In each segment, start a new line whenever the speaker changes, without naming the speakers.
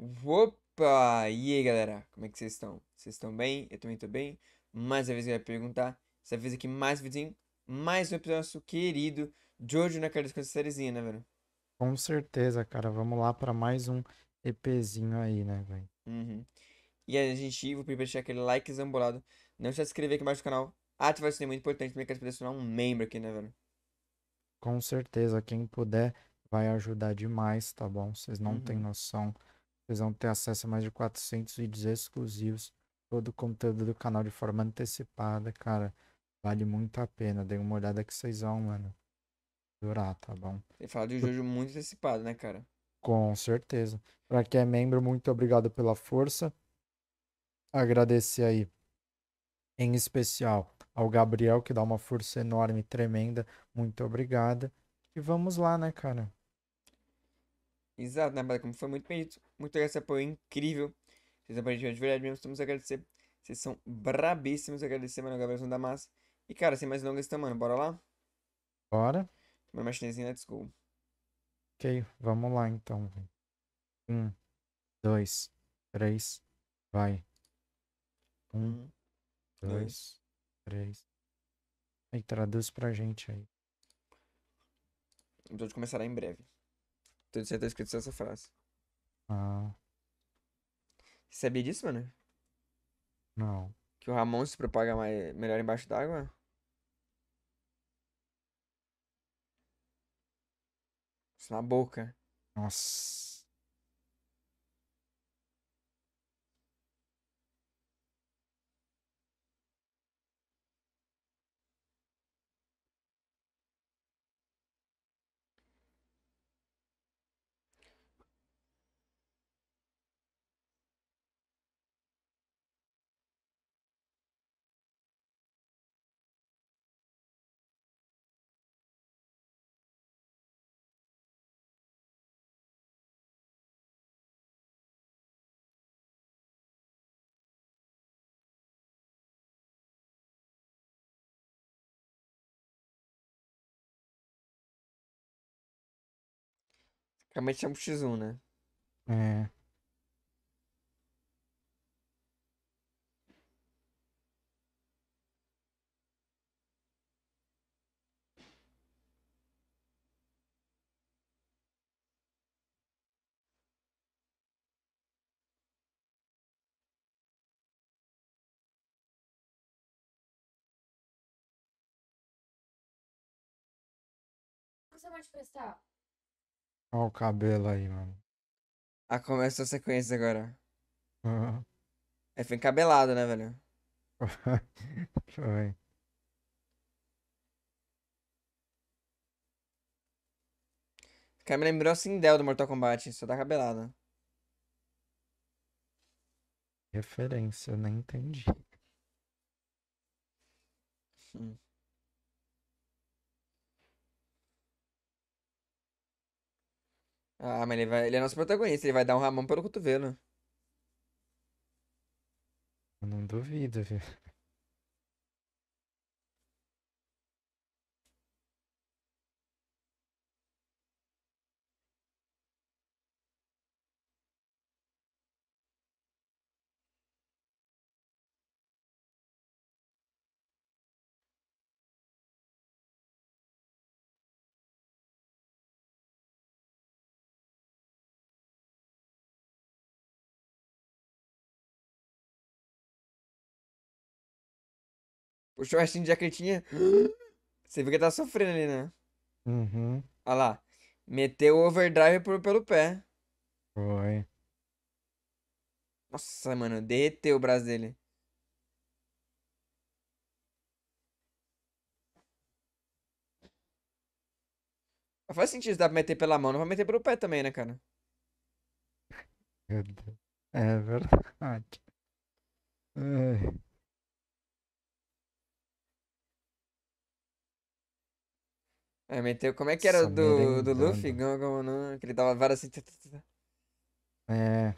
Opa! E aí, galera? Como é que vocês estão? Vocês estão bem? Eu também tô bem. Mais uma vez eu ia perguntar. Dessa vez aqui, mais um vídeo, Mais um episódio do nosso querido Jojo na Cara com sériezinha, né, velho?
Com certeza, cara. Vamos lá pra mais um EPzinho aí, né, velho? Uhum.
E aí, a gente, vou pedir pra deixar aquele like zambolado. Não se inscrever aqui embaixo do canal. Ativar o sininho, é muito importante também, quero tornar um membro aqui, né, velho?
Com certeza. Quem puder vai ajudar demais, tá bom? Vocês não uhum. têm noção vocês vão ter acesso a mais de 400 vídeos exclusivos, todo o conteúdo do canal de forma antecipada, cara. Vale muito a pena. Dê uma olhada que vocês vão, mano. Durar, tá bom?
Você fala de um muito antecipado, né, cara?
Com certeza. Pra quem é membro, muito obrigado pela força. Agradecer aí, em especial, ao Gabriel, que dá uma força enorme, tremenda. Muito obrigada. E vamos lá, né, cara?
Exato, né, Bada? Como foi muito bem dito. Muito obrigado esse apoio é incrível. Vocês aparentemente de verdade mesmo. Estamos a agradecer. Vocês são brabíssimos. Agradecer, mano, Gabrielson da Massa. E, cara, sem mais longas, então, mano, bora lá? Bora. Tomar uma chinesinha, let's go.
Ok, vamos lá, então. Um, dois, três, vai. Um, uhum. dois, dois, três. Aí, traduz pra gente aí.
O episódio começará em breve. Tudo já tá escrito essa frase. Ah. Você sabia disso, mano? Não. Que o Ramon se propaga mais, melhor embaixo d'água? Isso na boca.
Nossa. Realmente chama é X1, né? É. você vai te prestar? Olha o cabelo aí, mano. Ah, começou
a sequência agora. Uhum. É, foi encabelado, né, velho?
foi.
cara me lembrou assim Del do Mortal Kombat, só da tá cabelada.
Referência, eu nem entendi. Hum.
Ah, mas ele, vai, ele é nosso protagonista, ele vai dar um ramão pelo cotovelo.
Eu não duvido, viu? o restinho de jaquetinha. Você vê que tá sofrendo ali, né? Uhum.
Olha lá. Meteu o overdrive por, pelo pé. Foi. Nossa, mano, derreteu o braço dele. Mas faz sentido dar pra meter pela mão, não vai meter pelo pé também, né, cara?
Meu Deus. É verdade. Ai. É, meteu.
Como é que era do, é do Luffy? Como, não? Que ele dava várias assim.
É.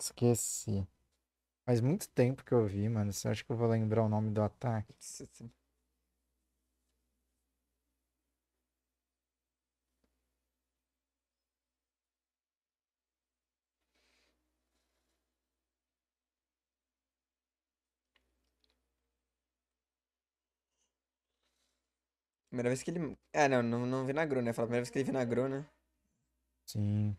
Esqueci. Faz muito tempo que eu vi, mano. Você acha que eu vou lembrar o nome do ataque?
Primeira vez que ele. é não, não, não vinagrou, né? Fala primeira vez que ele vinagrou, né? Sim.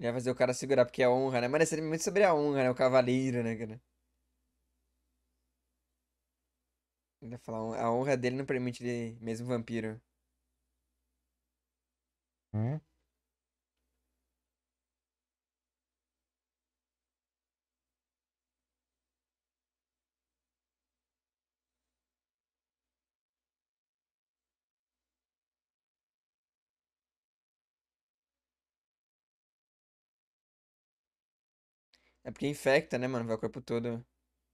Ele vai fazer o cara segurar, porque é honra, né? Mas é muito sobre a honra, né? O cavaleiro, né, cara? Ele vai falar, a honra dele não permite ele mesmo vampiro. Hum? É porque infecta, né, mano? Vai o corpo todo.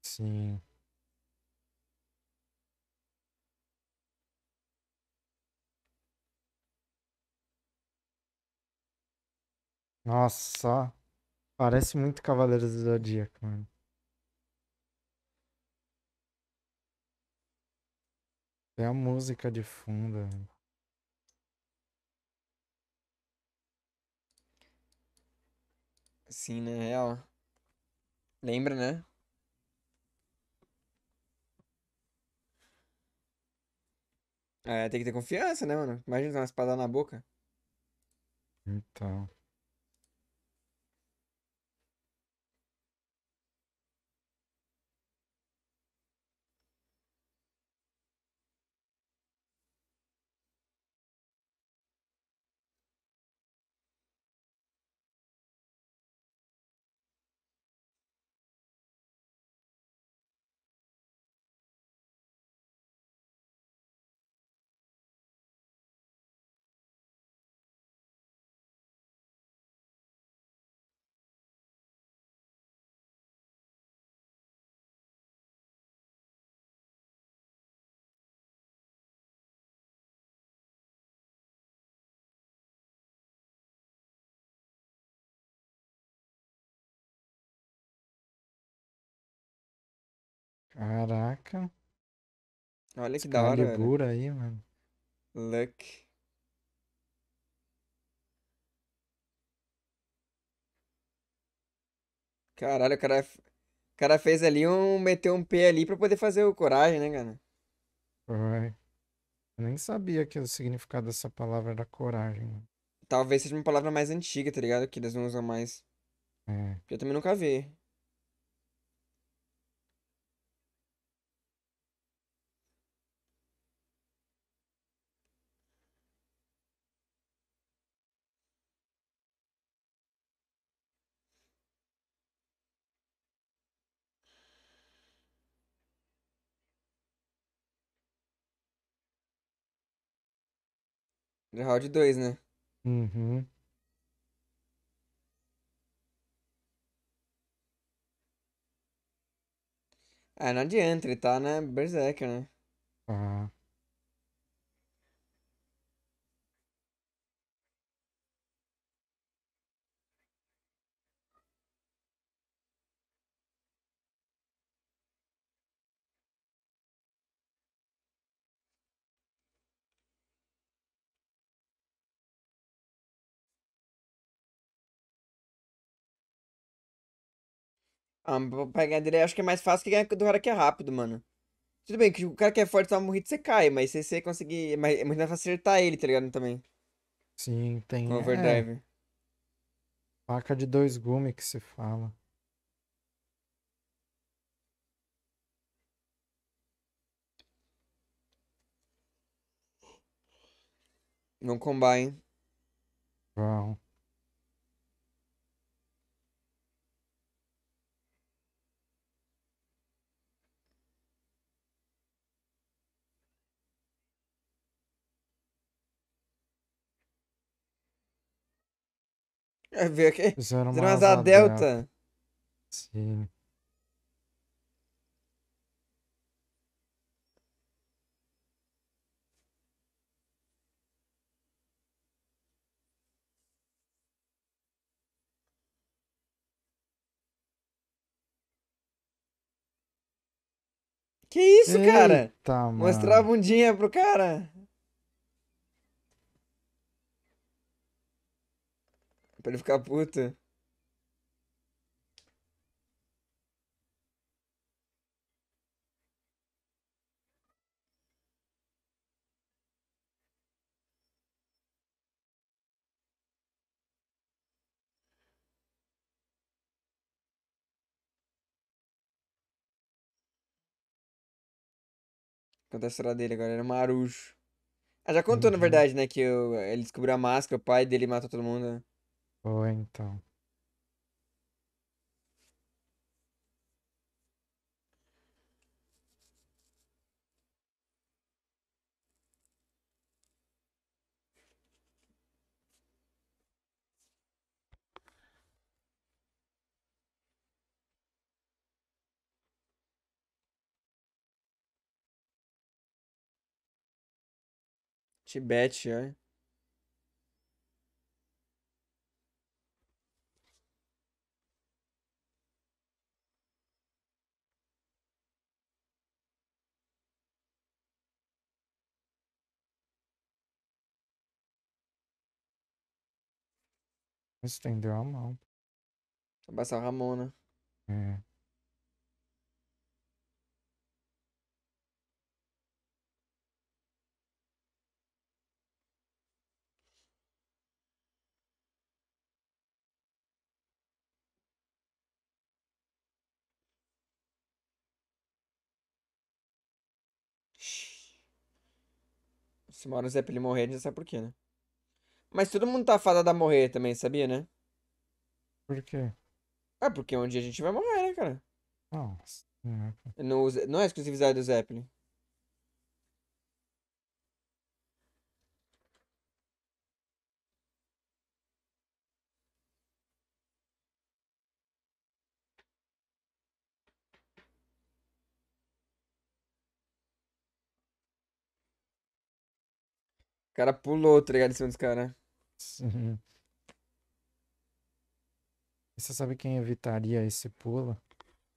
Sim. Nossa, parece muito Cavaleiros do Zodíaco, mano. É a música de fundo.
Sim, né, real. Lembra, né? É, tem que ter confiança, né, mano? Imagina ter uma espada na boca.
Então. Caraca.
Olha que da hora. Excalibur aí,
mano. Luck.
Caralho, o cara, o cara fez ali um. Meteu um P ali pra poder fazer o coragem, né, cara?
Foi. Eu nem sabia que o significado dessa palavra era coragem.
Talvez seja uma palavra mais antiga, tá ligado? Que eles não usam mais. É. Eu também nunca vi. Round 2, né?
Uhum.
Ah, não adianta, ele tá, né? Berserker, né? Ah. Ah, pra ganhar dele acho que é mais fácil que ganhar do cara que é rápido, mano. Tudo bem, que o cara que é forte toma morrido você cai, mas se você conseguir. É mas é muito mais fácil acertar ele, tá ligado? Também.
Sim, tem. No é. overdrive. É... Faca de dois gumes que se fala.
Vão combar, hein?
Vão. Wow. É, veio aqui. Fizeram uma asa, asa delta. delta. Sim.
Que isso, Eita, cara? Mano. Mostrar a bundinha pro cara. Pra ele ficar puto. Conta a história dele agora, era é Marujo. Ah, já contou, uhum. na verdade, né? Que ele descobriu a máscara, o pai dele matou todo mundo
ou então.
Tibete, hein é.
Estendeu a mão.
Abraçar a Ramona. Né? É. Se mora o Zé ele morrer, a gente já sabe por quê, né? Mas todo mundo tá fadado a morrer também, sabia, né? Por quê? É porque um dia a gente vai morrer, né, cara? Nossa. Não, é, não é exclusividade do Zeppelin. cara pulou, tá ligado? Em cima dos caras.
Uhum. Você sabe quem evitaria esse pulo?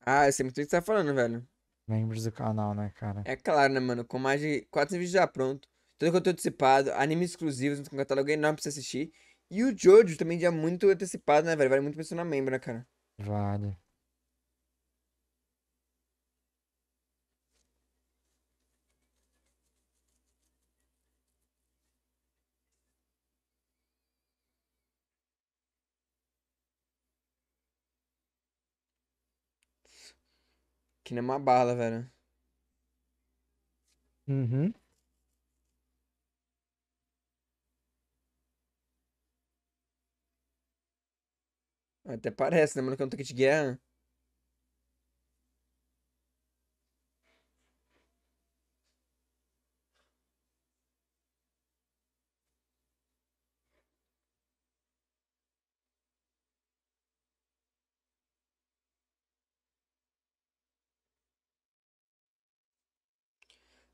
Ah, eu sei muito o que você tá falando, velho.
Membros do canal, né, cara?
É claro, né, mano? Com mais de 400 vídeos já pronto, todo conteúdo antecipado, animes exclusivos, um catálogo enorme pra você assistir. E o Jojo também já muito antecipado, né, velho? Vale muito mencionar membro, né, cara? Vale. Que nem uma bala, velho. Uhum. Até parece, né, mano? Que é um tanque de guerra.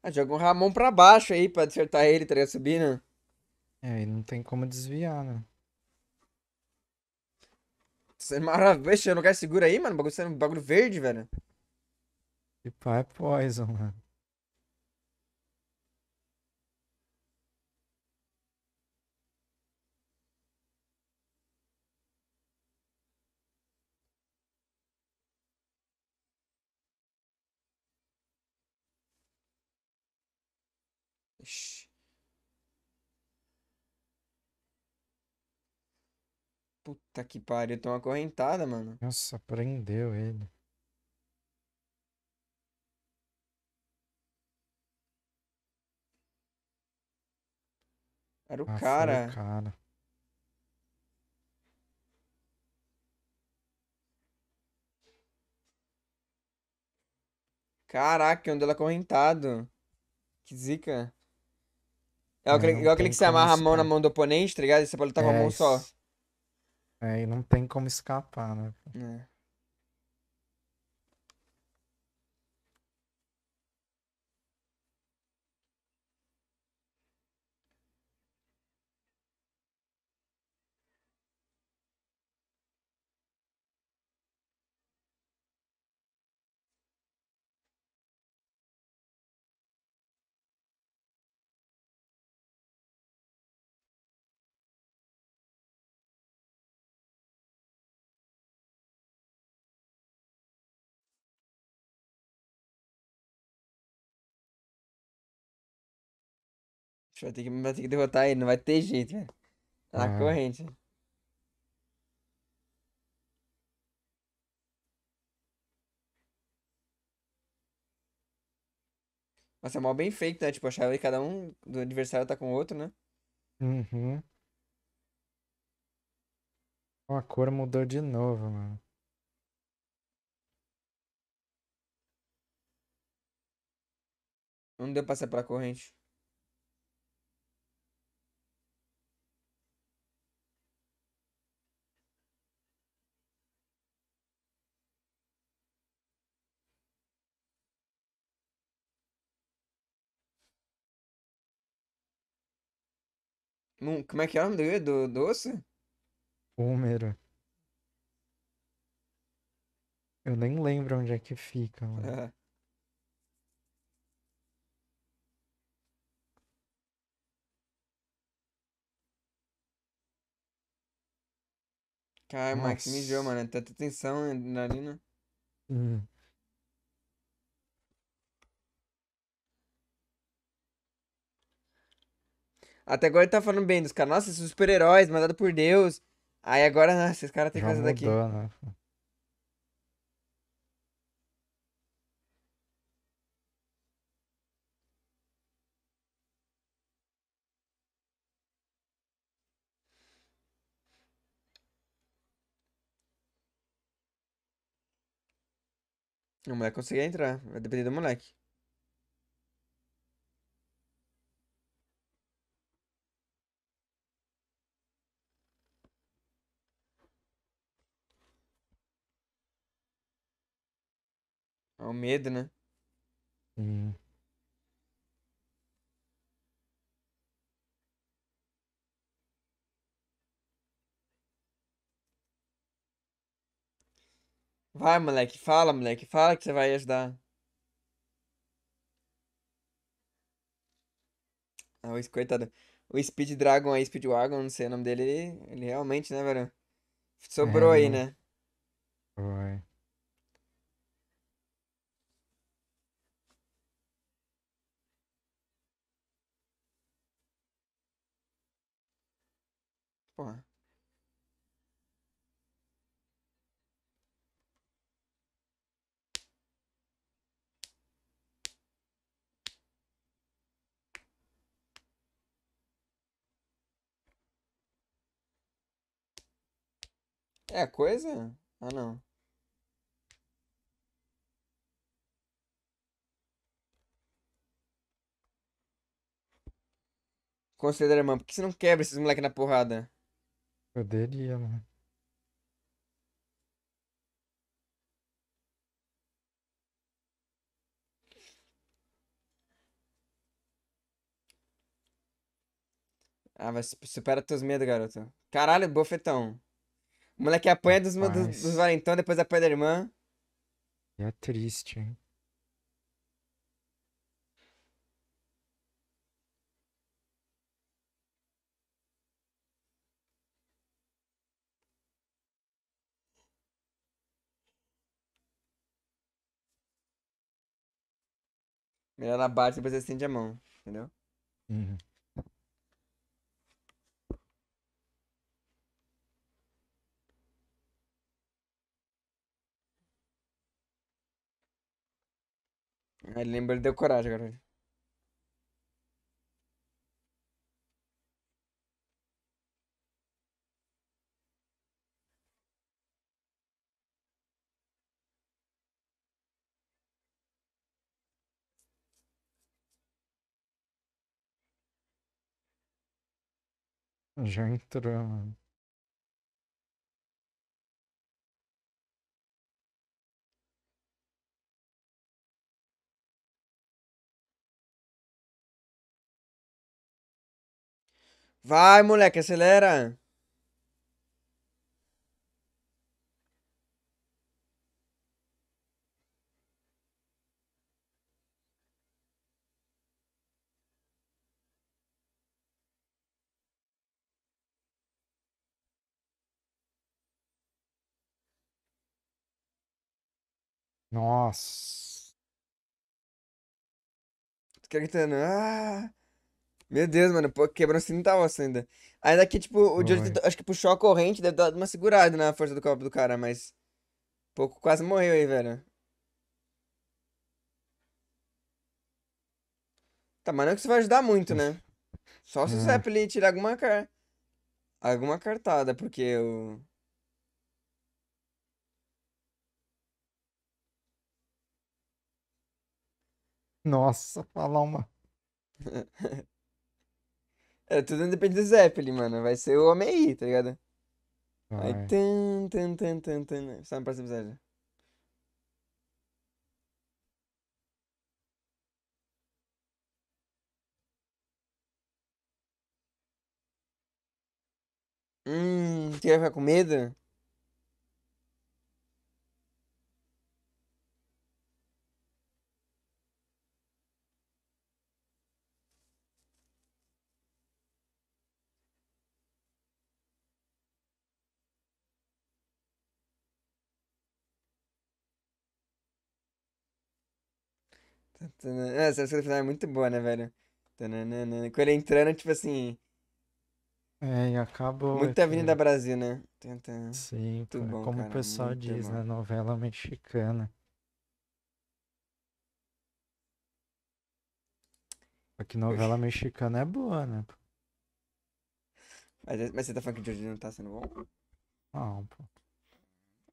Ah, joga um Ramon pra baixo aí pra acertar ele, tá ligado? Subindo. Né?
É, e não tem como desviar, né?
Você é maravilhoso, eu não quero segura aí, mano. Bagulho, é bagulho verde, velho.
E tipo, pai é poison, mano.
Puta que pariu, tem uma correntada, mano.
Nossa, prendeu ele.
Era o ah, cara. Foi o cara. Caraca, onde ela correntado. Que zica. É, é igual, aquele, igual aquele que você amarra escapar. a mão na mão do oponente, tá ligado? E você pode lutar é com a mão é isso. só.
É, e não tem como escapar, né? É.
vai ter que, vai ter que derrotar ele, não vai ter jeito, velho. Tá ah. na corrente. Nossa, é mal bem feito, né? Tipo, a chave cada um do adversário tá com o outro, né?
Uhum. a cor mudou de novo, mano.
Não deu pra separar a corrente. Num, como é que é o nome do, do osso?
Húmero. Eu nem lembro onde é que fica, mano.
É. Cara, Nossa. mijou, mano. Tanta tensão né, na linha. Hum. Até agora ele tá falando bem dos caras. Nossa, super-heróis, mandado por Deus. Aí agora, nossa, esses caras têm coisa daqui. Né? O moleque conseguia entrar, vai depender do moleque. É o medo, né? Hum. Vai, moleque, fala, moleque, fala que você vai ajudar. Ah, o coitado. O Speed Dragon aí, Speed não sei o nome dele, ele, ele realmente, né, velho? Sobrou é. aí, né?
Foi. porra.
É a coisa? Ah, não. Considera, mano, por que você não quebra esses moleques na porrada?
Poderia, mano.
Ah, mas supera teus medos, garoto. Caralho, bofetão. O moleque apanha dos, dos, dos valentão, depois apanha da irmã.
é triste, hein?
Ela bate e depois estende a mão, entendeu? Uhum. Ele lembra de coragem agora.
Já entrou.
Vai, moleque, acelera.
Nossa. Os gritando. Né? Ah! Meu
Deus, mano, pô, quebrou 30 ossos ainda. Aí daqui, tipo, o Jojo acho que puxou a corrente, deve dar uma segurada na força do corpo do cara, mas. Pouco quase morreu aí, velho. Tá, mas não é que isso vai ajudar muito, né? Só se o é. Zeppelin tirar alguma, alguma cartada, porque o. Eu...
Nossa, falar uma.
é, tudo depende do Zeppelin, mano. Vai ser o homem aí, tá ligado? Vai. Aí. Tan, tan, tan, tan, tan. Sabe pra é episódio? Hum, você vai ficar com medo? É, essa música do final é muito boa, né, velho? Com ele entrando, tipo assim.
É, e Muito Muita é Avenida é, Brasil,
né? Tenta...
Sim, muito bom, como cara, o pessoal diz né, novela mexicana. que novela mexicana é boa, né?
Mas, mas você tá falando que o hoje não tá sendo bom? Não, pô.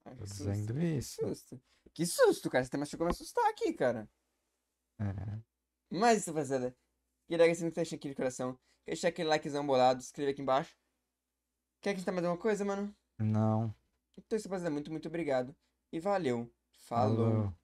Ai, Tô dizendo isso. Que susto. que susto, cara. Você tá até me chegou a me assustar aqui, cara. Mas isso, rapaziada, queria agradecer muito deixar aqui de coração. Deixar aquele likezão bolado, escreve aqui embaixo. Quer acrescentar mais alguma coisa, mano? Não. Então, é rapaziada, muito, muito obrigado. E valeu. Falou. Falou.